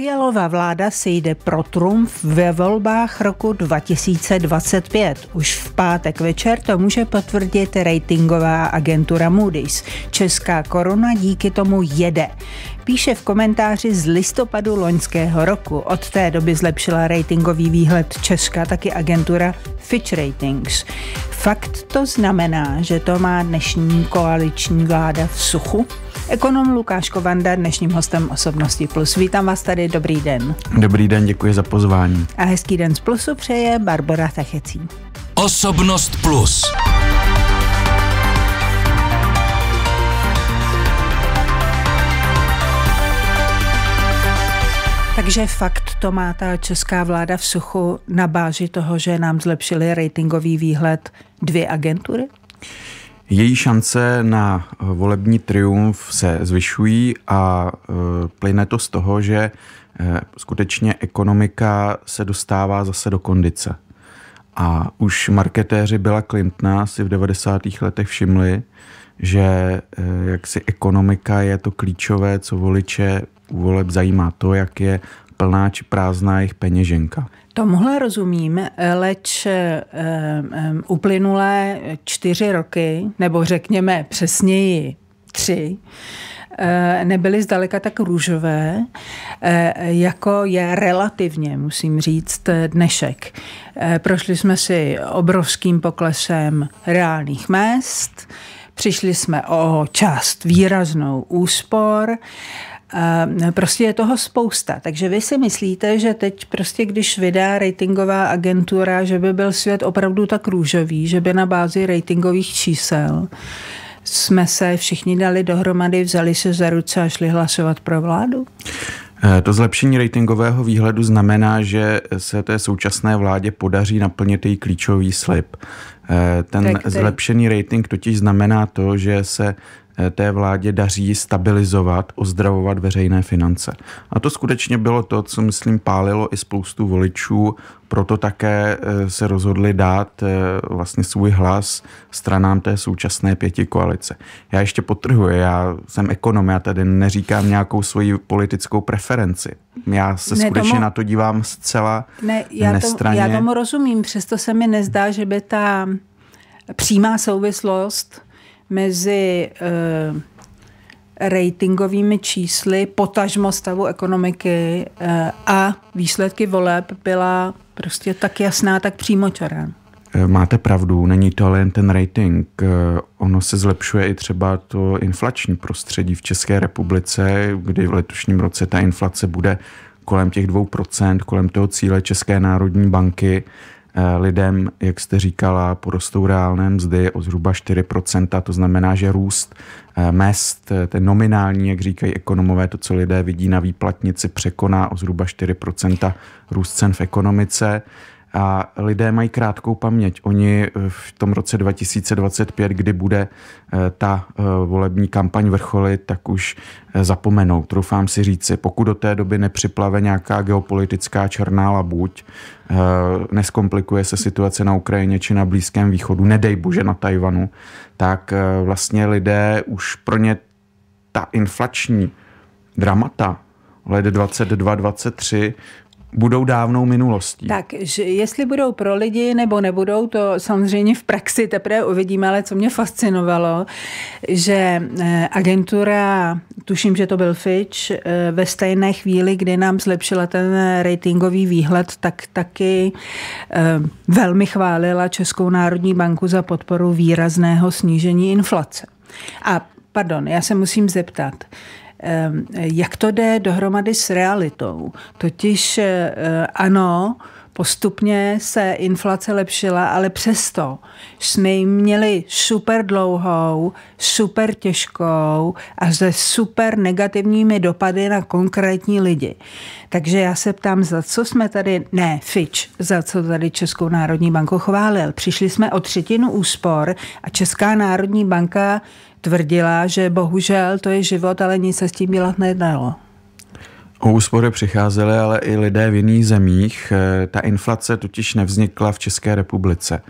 Fialová vláda se jde pro trumf ve volbách roku 2025. Už v pátek večer to může potvrdit ratingová agentura Moody's. Česká koruna díky tomu jede. Píše v komentáři z listopadu loňského roku. Od té doby zlepšila ratingový výhled Česka taky agentura Fitch Ratings. Fakt to znamená, že to má dnešní koaliční vláda v suchu? Ekonom Lukáš Kovanda, dnešním hostem Osobnosti Plus. Vítám vás tady, dobrý den. Dobrý den, děkuji za pozvání. A hezký den z Plusu přeje Barbara Tachecí. Osobnost Plus. Takže fakt to má ta česká vláda v suchu na báži toho, že nám zlepšili ratingový výhled dvě agentury? Její šance na eh, volební triumf se zvyšují a eh, plyne to z toho, že eh, skutečně ekonomika se dostává zase do kondice. A už marketéři byla Clintona si v 90. letech všimli, že jaksi ekonomika je to klíčové, co voliče u voleb zajímá. To, jak je plná či prázdná jejich peněženka. Tomuhle rozumím, leč um, uplynulé čtyři roky, nebo řekněme přesněji tři, eh, nebyly zdaleka tak růžové, jako je relativně, musím říct, dnešek. Prošli jsme si obrovským poklesem reálných mest, přišli jsme o část výraznou úspor, Ehm, prostě je toho spousta. Takže vy si myslíte, že teď prostě, když vydá ratingová agentura, že by byl svět opravdu tak růžový, že by na bázi ratingových čísel jsme se všichni dali dohromady, vzali se za ruce a šli hlasovat pro vládu? Eh, to zlepšení ratingového výhledu znamená, že se té současné vládě podaří naplnit její klíčový slib. Eh, ten zlepšený rating totiž znamená to, že se té vládě daří stabilizovat, ozdravovat veřejné finance. A to skutečně bylo to, co myslím pálilo i spoustu voličů, proto také eh, se rozhodli dát eh, vlastně svůj hlas stranám té současné pěti koalice. Já ještě potrhuji, já jsem ekonom, já tady neříkám nějakou svoji politickou preferenci. Já se ne, skutečně tomu, na to dívám zcela ne, já nestraně. Tomu, já tomu rozumím, přesto se mi nezdá, že by ta přímá souvislost mezi uh, ratingovými čísly, potažmo stavu ekonomiky uh, a výsledky voleb byla prostě tak jasná, tak přímočará. Eh, máte pravdu, není to ale jen ten rating. Ono se zlepšuje i třeba to inflační prostředí v České republice, kdy v letošním roce ta inflace bude kolem těch 2%, kolem toho cíle České národní banky. Eh, lidem, jak jste říkala, porostou reálné mzdy o zhruba 4%, to znamená, že růst eh, mest, eh, ten nominální, jak říkají ekonomové, to, co lidé vidí na výplatnici, překoná o zhruba 4% růst cen v ekonomice. A lidé mají krátkou paměť. Oni eh, v tom roce 2025, kdy bude eh, ta eh, volební kampaň vrcholit, tak už zapomenou, troufám si říci. Pokud do té doby nepřiplave nějaká geopolitická černá labuť, neskomplikuje se situace na Ukrajině či na Blízkém východu, nedej bože na Tajvanu, tak vlastně lidé už pro ně ta inflační dramata let 22-23 budou dávnou minulostí. Tak, že jestli budou pro lidi nebo nebudou, to samozřejmě v praxi teprve uvidíme, ale co mě fascinovalo, že eh, agentura, tuším, že to byl Fitch, eh, ve stejné chvíli, kdy nám zlepšila ten ratingový výhled, tak taky eh, velmi chválila Českou národní banku za podporu výrazného snížení inflace. A pardon, já se musím zeptat jak to jde dohromady s realitou. Totiž eh, ano, postupně se inflace lepšila, ale přesto jsme ji měli super dlouhou, super těžkou a se super negativními dopady na konkrétní lidi. Takže já se ptám, za co jsme tady, ne Fitch, za co tady Českou národní banku chválil. Přišli jsme o třetinu úspor a Česká národní banka tvrdila, že bohužel to je život, ale nic se s tím dělat nedalo. O úspory přicházely ale i lidé v jiných zemích. E, ta inflace totiž nevznikla v České republice.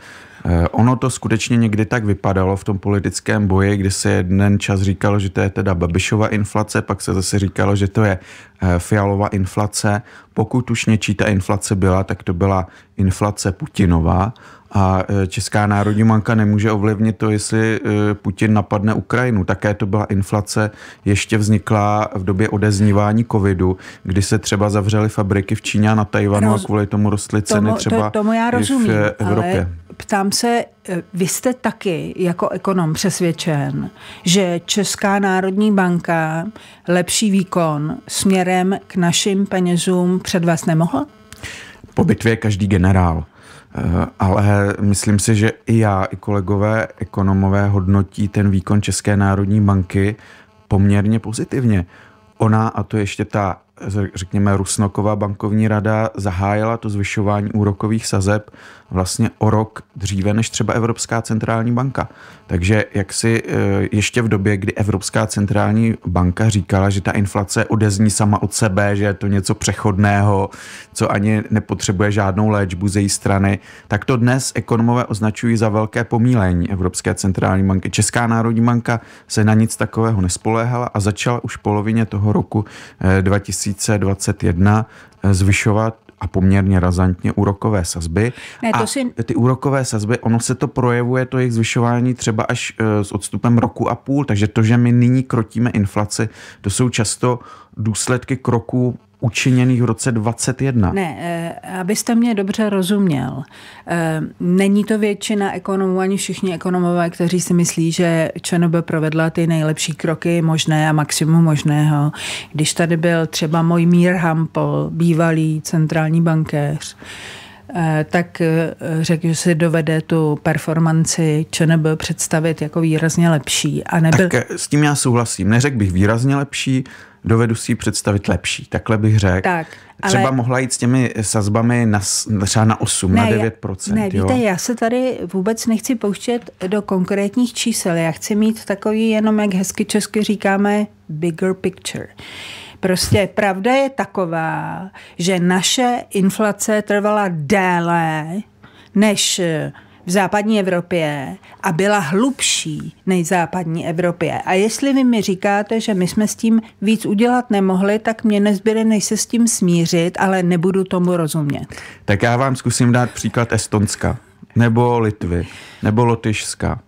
E, ono to skutečně někdy tak vypadalo v tom politickém boji, kdy se jeden čas říkalo, že to je teda Babišova inflace, pak se zase říkalo, že to je e, Fialova inflace. Pokud už něčí ta inflace byla, tak to byla inflace Putinová. A e, Česká národní banka nemůže ovlivnit to, jestli e, Putin napadne Ukrajinu. Také to byla inflace, ještě vznikla v době odeznívání covidu, kdy se třeba zavřely fabriky v Číně a na Tajvanu Roz... a kvůli tomu rostly ceny tomu, třeba to, tomu já e, rozumím, v Evropě. Ale ptám se, vy jste taky jako ekonom přesvědčen, že Česká národní banka lepší výkon směrem k našim penězům před vás nemohla? Po bitvě každý generál. Eh, ale myslím si, že i já, i kolegové ekonomové hodnotí ten výkon České národní banky poměrně pozitivně. Ona, a to ještě ta řekněme, Rusnoková bankovní rada zahájila to zvyšování úrokových sazeb vlastně o rok dříve než třeba Evropská centrální banka. Takže jak si eh, ještě v době, kdy Evropská centrální banka říkala, že ta inflace odezní sama od sebe, že je to něco přechodného, co ani nepotřebuje žádnou léčbu z její strany, tak to dnes ekonomové označují za velké pomílení Evropské centrální banky. Česká národní banka se na nic takového nespoléhala a začala už v polovině toho roku 2000 eh, 2021 eh, zvyšovat a poměrně razantně úrokové sazby. Ne, to a si... ty úrokové sazby, ono se to projevuje, to jejich zvyšování třeba až eh, s odstupem roku a půl, takže to, že my nyní krotíme inflaci, to jsou často důsledky kroků učiněných v roce 21. Ne, eh, abyste mě dobře rozuměl, eh, není to většina ekonomů, ani všichni ekonomové, kteří si myslí, že ČNB provedla ty nejlepší kroky možné a maximum možného. Když tady byl třeba Mojmír Mír Hampel, bývalý centrální bankéř, Eh, tak eh, řekl, že si dovede tu performanci ČNB představit jako výrazně lepší. A nebyl... Tak eh, s tím já souhlasím. Neřekl bych výrazně lepší, dovedu si ji představit lepší. Takhle bych řekl. Tak, ale... Třeba mohla jít s těmi sazbami na, třeba na 8, ne, na 9 já, Ne, jo? víte, já se tady vůbec nechci pouštět do konkrétních čísel. Já chci mít takový, jenom jak hezky česky říkáme, bigger picture. Uh, Prostě pravda je taková, že naše inflace trvala déle než v západní Evropě a byla hlubší než v západní Evropě. A jestli vy mi říkáte, že my jsme s tím víc udělat nemohli, tak mě nezbyde, než se s tím smířit, ale nebudu tomu rozumět. Tak já vám zkusím dát příklad Estonska, nebo Litvy, nebo Lotyšska,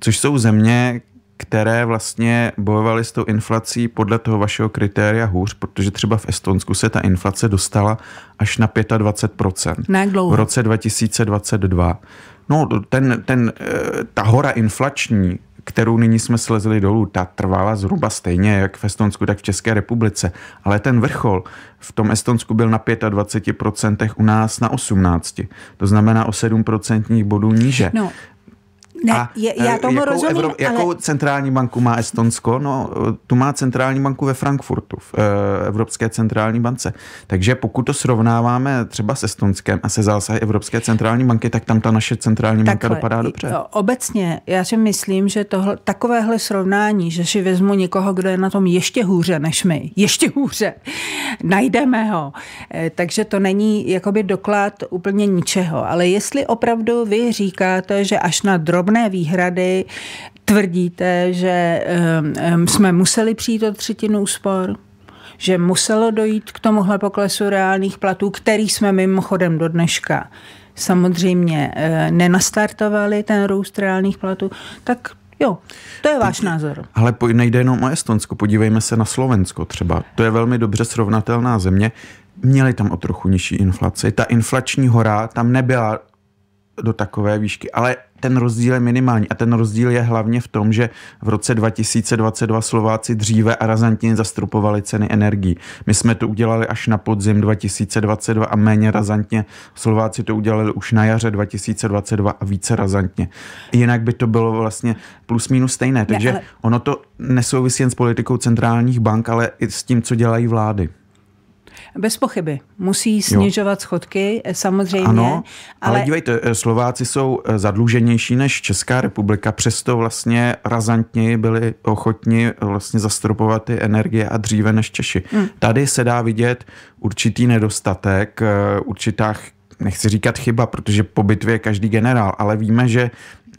což jsou země, které vlastně bojovaly s tou inflací podle toho vašeho kritéria hůř, protože třeba v Estonsku se ta inflace dostala až na 25%. Na dlouho? V roce 2022. No, ten, ten, eh, ta hora inflační, kterou nyní jsme slezli dolů, ta trvala zhruba stejně jak v Estonsku, tak v České republice. Ale ten vrchol v tom Estonsku byl na 25%, u nás na 18%. To znamená o 7% bodů níže. No, ne, a je, já eh, tomu jakou, rozumím, Evrop, jakou ale... centrální banku má Estonsko? No, eh, tu má centrální banku ve Frankfurtu, v eh, Evropské centrální bance. Takže pokud to srovnáváme třeba s Estonskem a se zásahy Evropské centrální banky, tak tam ta naše centrální Takhle, banka dopadá dobře. Jo, obecně, já si myslím, že tohle, takovéhle srovnání, že si vezmu někoho, kdo je na tom ještě hůře než my, ještě hůře, najdeme ho. Takže to není jakoby doklad úplně ničeho. Ale jestli opravdu vy říkáte, že až na drobné správné výhrady tvrdíte, že jsme museli přijít o třetinu úspor? že muselo dojít k tomuhle poklesu reálných platů, který jsme mimochodem do dneška samozřejmě eh, nenastartovali, ten růst reálných platů, tak Jo, to je váš Teď, názor. Ale nejde jenom o Estonsko, podívejme se na Slovensko třeba. To je velmi dobře srovnatelná země. Měli tam o trochu nižší inflaci. Ta inflační hora tam nebyla do takové výšky, ale ten rozdíl je minimální. A ten rozdíl je hlavně v tom, že v roce 2022 Slováci dříve a razantně zastrupovali ceny energií. My jsme to udělali až na podzim 2022 a méně razantně. Slováci to udělali už na jaře 2022 a více razantně. Jinak by to bylo vlastně plus minus stejné. Takže ne, ale... ono to nesouvisí jen s politikou centrálních bank, ale i s tím, co dělají vlády. Bez pochyby. Musí snižovat jo. schodky, eh, samozřejmě. Ano, ale... ale dívejte, eh, Slováci jsou eh, zadluženější než Česká republika, přesto vlastně razantněji byli ochotni vlastně zastropovat ty energie a dříve než Češi. Hmm. Tady se dá vidět určitý nedostatek, určitá nechci říkat chyba, protože po bitvě je každý generál, ale víme, že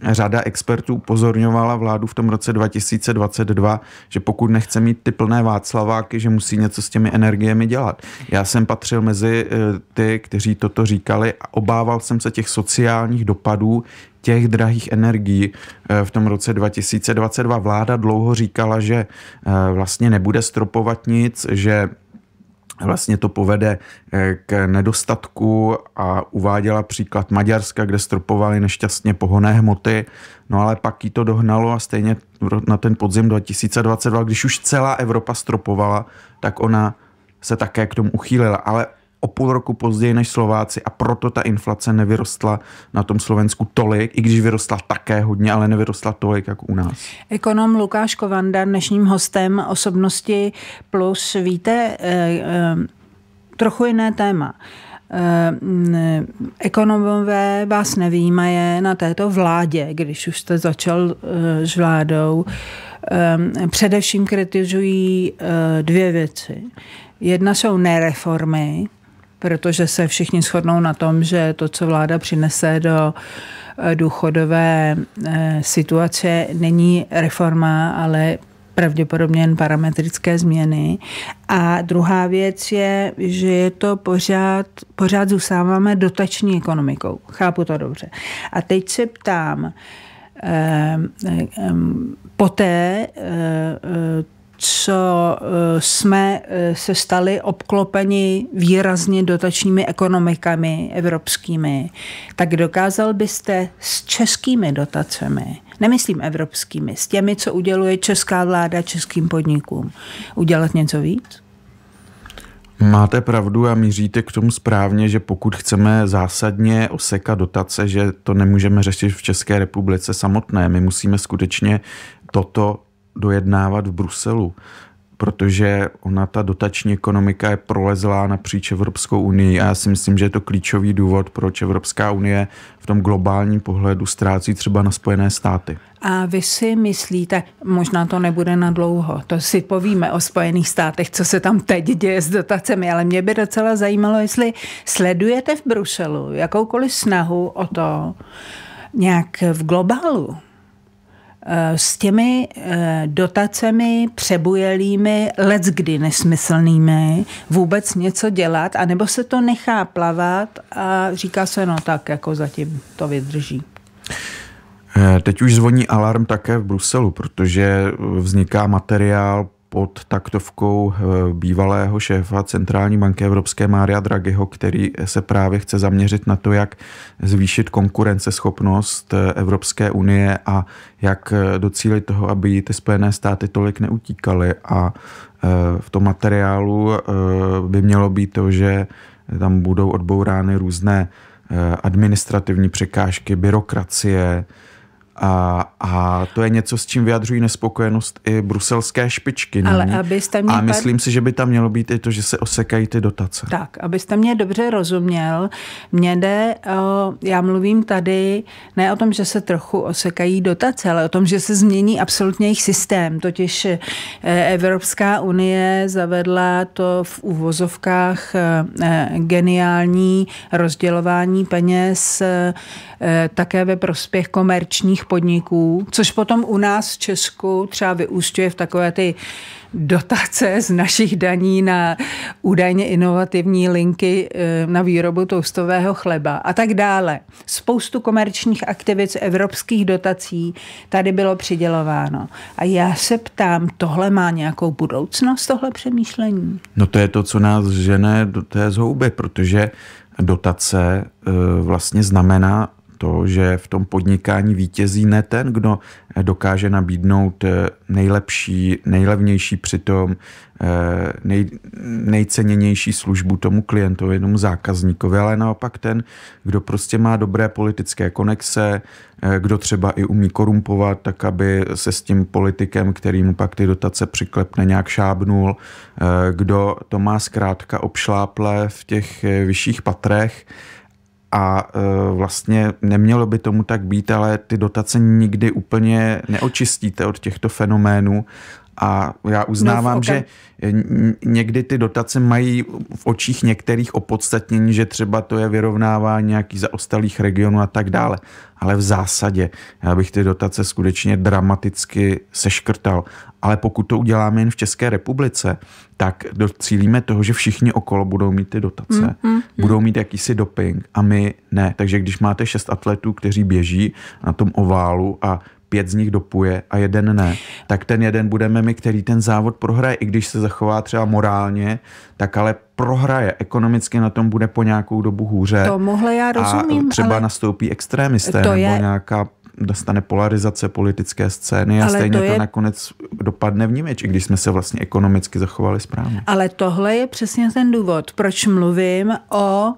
řada expertů upozorňovala vládu v tom roce 2022, že pokud nechce mít ty plné Václaváky, že musí něco s těmi energiemi dělat. Já jsem patřil mezi eh, ty, kteří toto říkali a obával jsem se těch sociálních dopadů těch drahých energií eh, v tom roce 2022. Vláda dlouho říkala, že eh, vlastně nebude stropovat nic, že vlastně to povede eh, k nedostatku a uváděla příklad Maďarska, kde stropovali nešťastně pohoné hmoty, no ale pak jí to dohnalo a stejně na ten podzim 2022, když už celá Evropa stropovala, tak ona se také k tomu uchýlila. Ale o půl roku později než Slováci a proto ta inflace nevyrostla na tom Slovensku tolik, i když vyrostla také hodně, ale nevyrostla tolik, jak u nás. Ekonom Lukáš Kovanda, dnešním hostem osobnosti plus, víte, eh, eh, trochu jiné téma. Eh, ekonomové vás nevýjímaje na této vládě, když už jste začal s vládou, především kritizují dvě věci. Jedna jsou nereformy, protože se všichni shodnou na tom, že to, co vláda přinese do eh, důchodové eh, situace, není reforma, ale pravděpodobně jen parametrické změny. A druhá věc je, že je to pořád, pořád zůstáváme dotační ekonomikou. Chápu to dobře. A teď se ptám, eh, eh, poté eh, eh co eh, jsme eh, se stali obklopeni výrazně dotačními ekonomikami evropskými, tak dokázal byste s českými dotacemi, nemyslím evropskými, s těmi, co uděluje česká vláda českým podnikům, udělat něco víc? Máte pravdu a míříte k tomu správně, že pokud chceme zásadně osekat dotace, že to nemůžeme řešit v České republice samotné. My musíme skutečně toto dojednávat v Bruselu, protože ona, ta dotační ekonomika je prolezlá napříč Evropskou unii a já si myslím, že je to klíčový důvod, proč Evropská unie v tom globálním pohledu ztrácí třeba na Spojené státy. A vy si myslíte, možná to nebude na dlouho, to si povíme o Spojených státech, co se tam teď děje s dotacemi, ale mě by docela zajímalo, jestli sledujete v Bruselu jakoukoliv snahu o to nějak v globálu Eh, s těmi eh, dotacemi přebujelými, leckdy nesmyslnými, vůbec něco dělat, anebo se to nechá plavat a říká se, no tak, jako zatím to vydrží. Eh, teď už zvoní alarm také v Bruselu, protože vzniká materiál pod taktovkou eh, bývalého šéfa Centrální banky Evropské Mária Draghiho, který se právě chce zaměřit na to, jak zvýšit konkurenceschopnost eh, Evropské unie a jak eh, docílit toho, aby ty Spojené státy tolik neutíkaly. A v tom materiálu by mělo být to, že tam budou odbourány různé administrativní překážky, byrokracie, a, a to je něco, s čím vyjadřují nespokojenost i bruselské špičky. Ale abyste mě a myslím si, že by tam mělo být i to, že se osekají ty dotace. Tak, abyste mě dobře rozuměl, mě jde, o, já mluvím tady ne o tom, že se trochu osekají dotace, ale o tom, že se změní absolutně jejich systém. Totiž e, Evropská unie zavedla to v uvozovkách e, e, geniální rozdělování peněz také ve prospěch komerčních podniků, což potom u nás v Česku třeba vyústuje v takové ty dotace z našich daní na údajně inovativní linky eh, na výrobu toustového chleba a tak dále. Spoustu komerčních aktivit z evropských dotací tady bylo přidělováno. A já se ptám, tohle má nějakou budoucnost, tohle přemýšlení? No to je to, co nás žene do té zhouby, protože dotace eh, vlastně znamená to, že v tom podnikání vítězí ne ten, kdo eh, dokáže nabídnout eh, nejlepší, nejlevnější přitom eh, nej, nejceněnější službu tomu klientovi, tomu zákazníkovi, ale naopak ten, kdo prostě má dobré politické konexe, kdo třeba i umí korumpovat, tak aby se s tím politikem, který mu pak ty dotace přiklepne, nějak šábnul, kdo to má zkrátka obšláple v těch vyšších patrech, a e, vlastně nemělo by tomu tak být, ale ty dotace nikdy úplně neočistíte od těchto fenoménů a já uznávám, no, že někdy ty dotace mají v očích některých opodstatnění, že třeba to je vyrovnávání nějakých zaostalých regionů a tak dále. Ale v zásadě já bych ty dotace skutečně dramaticky seškrtal. Ale pokud to uděláme jen v České republice, tak docílíme toho, že všichni okolo budou mít ty dotace, mm, mm, mm. budou mít jakýsi doping a my ne. Takže když máte šest atletů, kteří běží na tom oválu a pět z nich dopuje a jeden ne, tak ten jeden budeme my, který ten závod prohraje, i když se zachová třeba morálně, tak ale prohraje, ekonomicky na tom bude po nějakou dobu hůře. To mohle já rozumím. A třeba ale... nastoupí extrémisté to nebo je... nějaká dostane polarizace politické scény a Ale stejně to, je... to nakonec dopadne v Němeč, i když jsme se vlastně ekonomicky zachovali správně. Ale tohle je přesně ten důvod, proč mluvím o uh,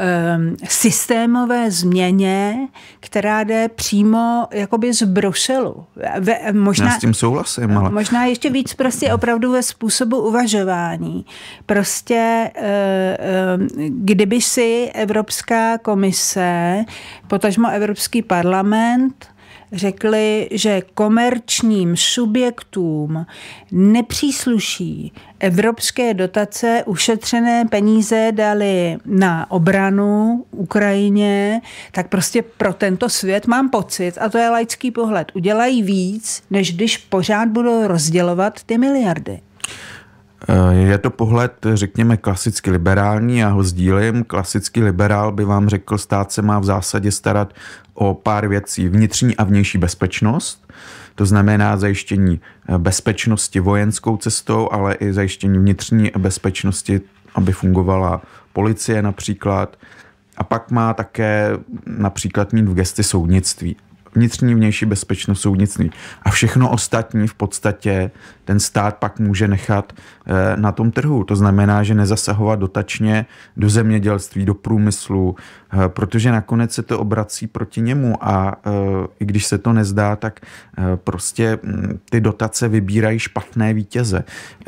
Ehm, systémové změně, která jde přímo jakoby z Bruselu. Ve, možná, Já s tím souhlasím. Ale... Možná ještě víc prostě opravdu ve způsobu uvažování. Prostě ehm, kdyby si Evropská komise, potažmo Evropský parlament, řekli, že komerčním subjektům nepřísluší evropské dotace, ušetřené peníze dali na obranu Ukrajině, tak prostě pro tento svět mám pocit, a to je laický pohled, udělají víc, než když pořád budou rozdělovat ty miliardy. Eh, je to pohled, řekněme, klasicky liberální, já ho sdílím. Klasický liberál by vám řekl, stát se má v zásadě starat o pár věcí, vnitřní a vnější bezpečnost, to znamená zajištění eh, bezpečnosti vojenskou cestou, ale i zajištění vnitřní bezpečnosti, aby fungovala policie například. A pak má také například mít v gesti soudnictví vnitřní, vnější bezpečnost, soudnictví. A všechno ostatní v podstatě ten stát pak může nechat eh, na tom trhu. To znamená, že nezasahovat dotačně do zemědělství, do průmyslu, eh, protože nakonec se to obrací proti němu a eh, i když se to nezdá, tak prostě mm, ty dotace vybírají špatné vítěze.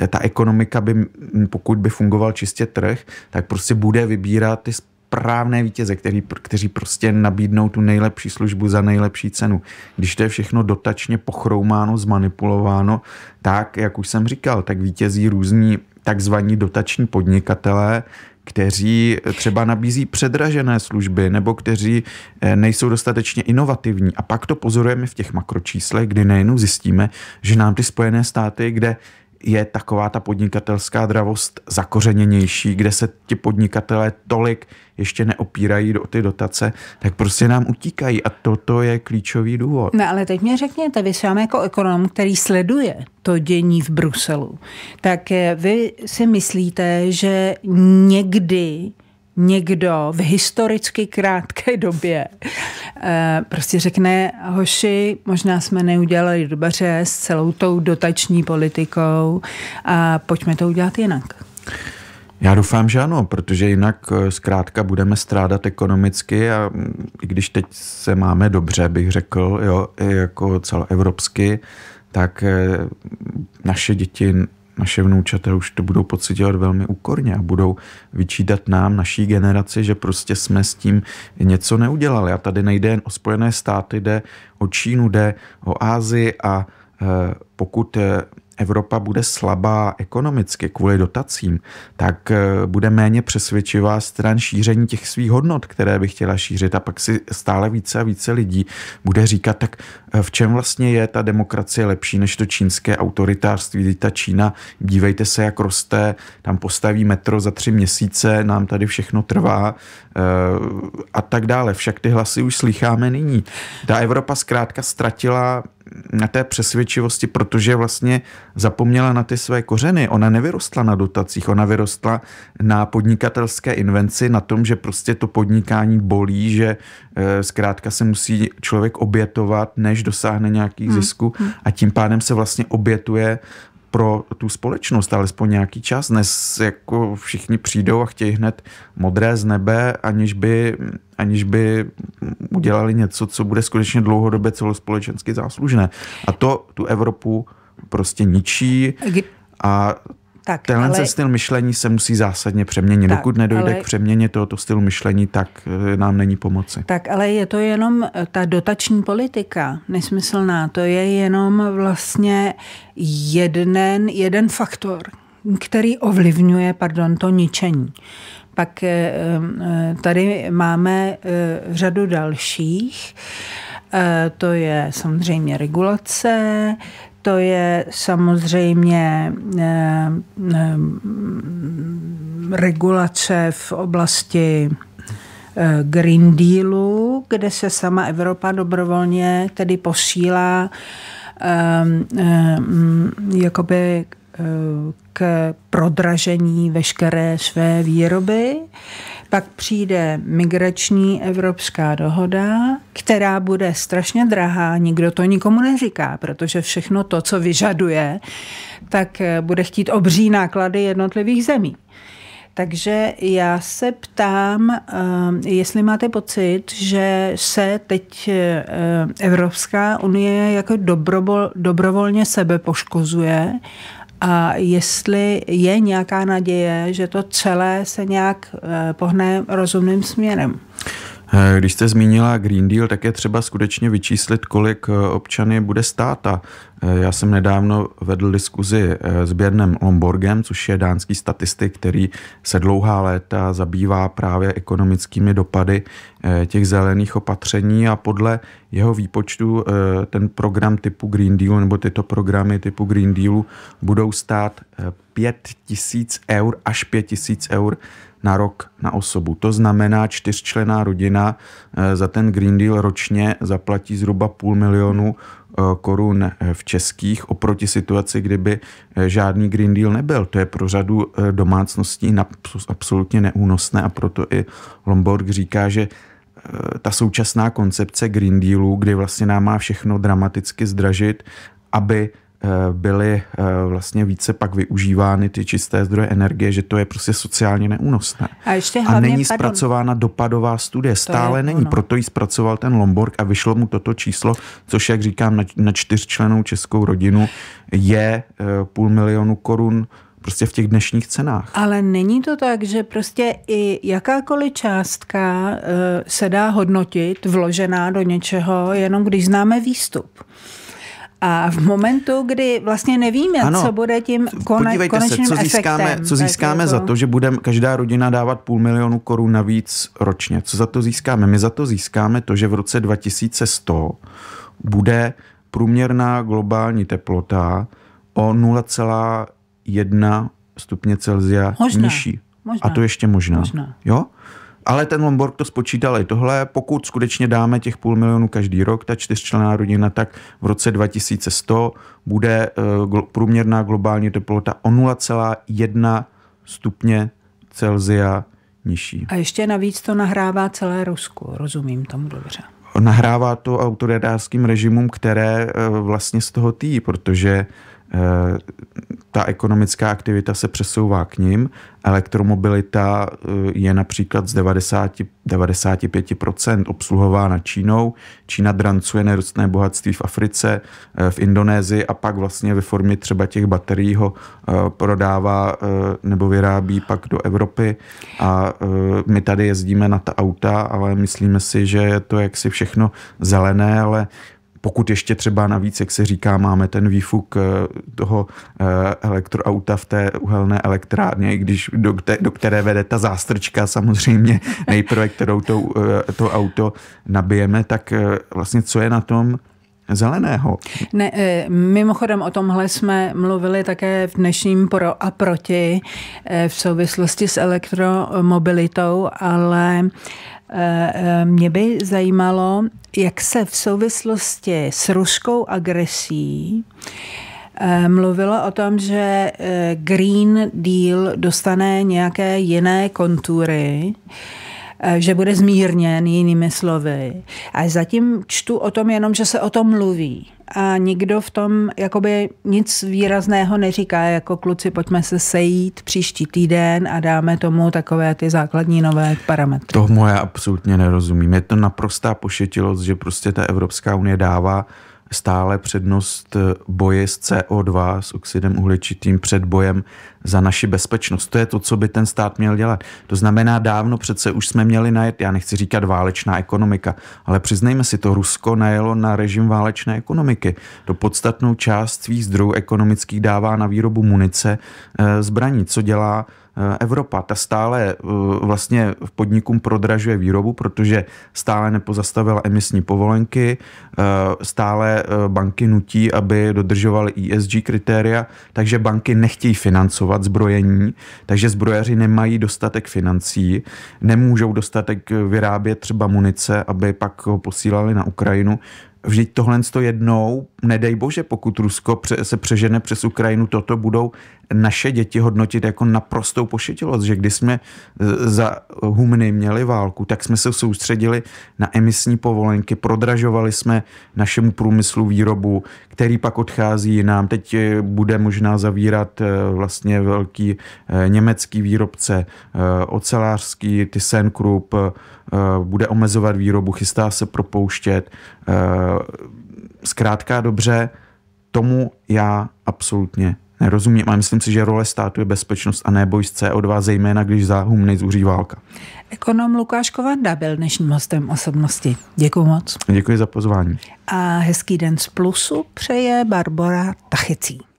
Ta ekonomika by, pokud by fungoval čistě trh, tak prostě bude vybírat ty správné vítěze, který, kteří prostě nabídnou tu nejlepší službu za nejlepší cenu. Když to je všechno dotačně pochroumáno, zmanipulováno, tak, jak už jsem říkal, tak vítězí různí takzvaní dotační podnikatelé, kteří třeba nabízí předražené služby nebo kteří eh, nejsou dostatečně inovativní. A pak to pozorujeme v těch makročíslech, kdy nejenom zjistíme, že nám ty Spojené státy, kde je taková ta podnikatelská dravost zakořeněnější, kde se ti podnikatelé tolik ještě neopírají do ty dotace, tak prostě nám utíkají a toto je klíčový důvod. No ale teď mě řekněte, vy sám jako ekonom, který sleduje to dění v Bruselu, tak eh, vy si myslíte, že někdy někdo v historicky krátké době Eh, prostě řekne, hoši, možná jsme neudělali dobře s celou tou dotační politikou a pojďme to udělat jinak. Já doufám, že ano, protože jinak eh, zkrátka budeme strádat ekonomicky a mm, i když teď se máme dobře, bych řekl, jo, jako celoevropsky, tak eh, naše děti naše vnoučata už to budou pocitovat velmi úkorně a budou vyčítat nám, naší generaci, že prostě jsme s tím něco neudělali. A tady nejde jen o Spojené státy, jde o Čínu, jde o Ázii a eh, pokud eh, Evropa bude slabá ekonomicky kvůli dotacím, tak eh, bude méně přesvědčivá stran šíření těch svých hodnot, které by chtěla šířit a pak si stále více a více lidí bude říkat, tak eh, v čem vlastně je ta demokracie lepší než to čínské autoritářství, ta Čína, dívejte se, jak roste, tam postaví metro za tři měsíce, nám tady všechno trvá eh, a tak dále. Však ty hlasy už slycháme nyní. Ta Evropa zkrátka ztratila na té přesvědčivosti, protože vlastně zapomněla na ty své kořeny. Ona nevyrostla na dotacích, ona vyrostla na podnikatelské invenci, na tom, že prostě to podnikání bolí, že e, zkrátka se musí člověk obětovat, než dosáhne nějakých hmm. zisku. Hmm. a tím pádem se vlastně obětuje pro tu společnost, alespoň nějaký čas. Dnes jako všichni přijdou a chtějí hned modré z nebe, aniž by, aniž by udělali něco, co bude skutečně dlouhodobě celospolečensky záslužné. A to tu Evropu prostě ničí a tak, Tenhle ale... styl myšlení se musí zásadně přeměnit. Tak, Dokud nedojde ale... k přeměně tohoto stylu myšlení, tak eh, nám není pomoci. Tak, ale je to jenom eh, ta dotační politika nesmyslná. To je jenom vlastně jeden, jeden faktor, který ovlivňuje pardon, to ničení. Pak eh, tady máme řadu dalších. To je samozřejmě regulace, to je samozřejmě eh, eh, regulace v oblasti eh, Green Dealu, kde se sama Evropa dobrovolně tedy posílá jakoby k prodražení veškeré své výroby. Pak přijde migrační evropská dohoda, která bude strašně drahá, nikdo to nikomu neříká, protože všechno to, co vyžaduje, tak eh, bude chtít obří náklady jednotlivých zemí. Takže já se ptám, eh, jestli máte pocit, že se teď eh, Evropská unie jako dobrovolně sebe poškozuje a jestli je nějaká naděje, že to celé se nějak eh, pohne rozumným směrem. Eh, když jste zmínila Green Deal, tak je třeba skutečně vyčíslit, kolik eh, občany bude stát. A Eh, já jsem nedávno vedl diskuzi eh, s Bjernem Lomborgem, což je dánský statistik, který se dlouhá léta zabývá právě ekonomickými dopady eh, těch zelených opatření a podle jeho výpočtu ten program typu Green Deal nebo tyto programy typu Green Dealu budou stát 5 tisíc eur až 5 tisíc eur na rok na osobu. To znamená, čtyřčlená rodina za ten Green Deal ročně zaplatí zhruba půl milionu Eh, korun eh, v českých oproti situaci, kdyby eh, žádný Green Deal nebyl. To je pro řadu domácností absolutně neúnosné a proto i Lomborg říká, že ta současná koncepce Green Dealu, kdy vlastně nám má všechno dramaticky zdražit, aby Eh, byly eh, vlastně více pak využívány ty čisté zdroje energie, že to je prostě sociálně neúnosné. A, ještě a není pardon, zpracována dopadová studie, to stále není, ono. proto ji zpracoval ten Lomborg a vyšlo mu toto číslo, což, jak říkám, na, na čtyřčlenou českou rodinu je eh, půl milionu korun prostě v těch dnešních cenách. Ale není to tak, že prostě i jakákoliv částka se dá hodnotit, vložená do něčeho, jenom když známe výstup. A v momentu, kdy vlastně nevíme, ano, co bude tím kone, konečným se, co získáme, efektem, co získáme jako... za to, že bude každá rodina dávat půl milionu korun navíc ročně. Co za to získáme? My za to získáme to, že v roce 2100 bude průměrná globální teplota o 0,1 stupně Celzia možná, nižší. Možná, a to ještě možná. možná. Jo? Ale ten Lomborg to spočítal i tohle. Pokud skutečně dáme těch půl milionu každý rok, ta čtyřčlená rodina, tak v roce 2100 bude eh, průměrná globální teplota o 0,1 stupně Celzia nižší. A ještě navíc to nahrává celé Rusku, rozumím tomu dobře. Nahrává to autoritářským režimům, které eh, vlastně z toho týjí, protože Eh, ta ekonomická aktivita se přesouvá k ním. Elektromobilita eh, je například z 90, 95% obsluhována Čínou. Čína drancuje nerostné bohatství v Africe, eh, v Indonésii a pak vlastně ve formě třeba těch baterií ho prodává nebo vyrábí pak do Evropy. A my tady jezdíme na ta auta, ale myslíme si, že je to jaksi všechno zelené, ale pokud ještě třeba navíc, jak se říká, máme ten výfuk eh, toho eh, elektroauta v té uhelné elektrárně, když do, te, do které vede ta zástrčka samozřejmě nejprve, kterou to, eh, to auto nabijeme, tak vlastně co je na tom zeleného. Ne, mimochodem o tomhle jsme mluvili také v dnešním pro a proti v souvislosti s elektromobilitou, ale Eh, eh, mě by zajímalo, jak se v souvislosti s ruskou agresí eh, mluvilo o tom, že Green Deal dostane nějaké jiné kontury. Eh, že bude zmírněn jinými slovy. A zatím čtu o tom jenom, že se o tom mluví. A nikdo v tom jakoby nic výrazného neříká, jako kluci, pojďme se sejít příští týden a dáme tomu takové ty základní nové parametry. Tomu já absolutně nerozumím. Je to naprostá pošetilost, že prostě ta Evropská unie dává stále přednost eh, boje s CO2, s oxidem uhličitým, před bojem za naši bezpečnost. To je to, co by ten stát měl dělat. To znamená, dávno přece už jsme měli najet, já nechci říkat válečná ekonomika, ale přiznejme si to, Rusko najelo na režim válečné ekonomiky. To podstatnou část svých zdrojů ekonomických dává na výrobu munice, eh, zbraní, co dělá Eh, Evropa, ta stále eh, vlastně v podnikům prodražuje výrobu, protože stále nepozastavila emisní povolenky, eh, stále banky nutí, aby dodržovaly ESG kritéria, takže banky nechtějí financovat zbrojení, takže zbrojaři nemají dostatek financí, nemůžou dostatek vyrábět třeba munice, aby pak ho posílali na Ukrajinu. Vždyť tohle jednou nedej bože, pokud Rusko se přežene přes Ukrajinu, toto budou naše děti hodnotit jako naprostou pošetilost, že když jsme e, za humny měli válku, tak jsme se soustředili na emisní povolenky, prodražovali jsme našemu průmyslu výrobu, který pak odchází nám. Teď e, bude možná zavírat e, vlastně velký německý výrobce, ocelářský ThyssenKrupp, bude omezovat výrobu, chystá se propouštět zkrátka dobře, tomu já absolutně nerozumím. A myslím si, že role státu je bezpečnost a ne boj s CO2, zejména když záhum nejzůří válka. Ekonom Lukáš Kovanda byl dnešním hostem osobnosti. Děkuji moc. Děkuji za pozvání. A hezký den z Plusu přeje Barbara Tachecí.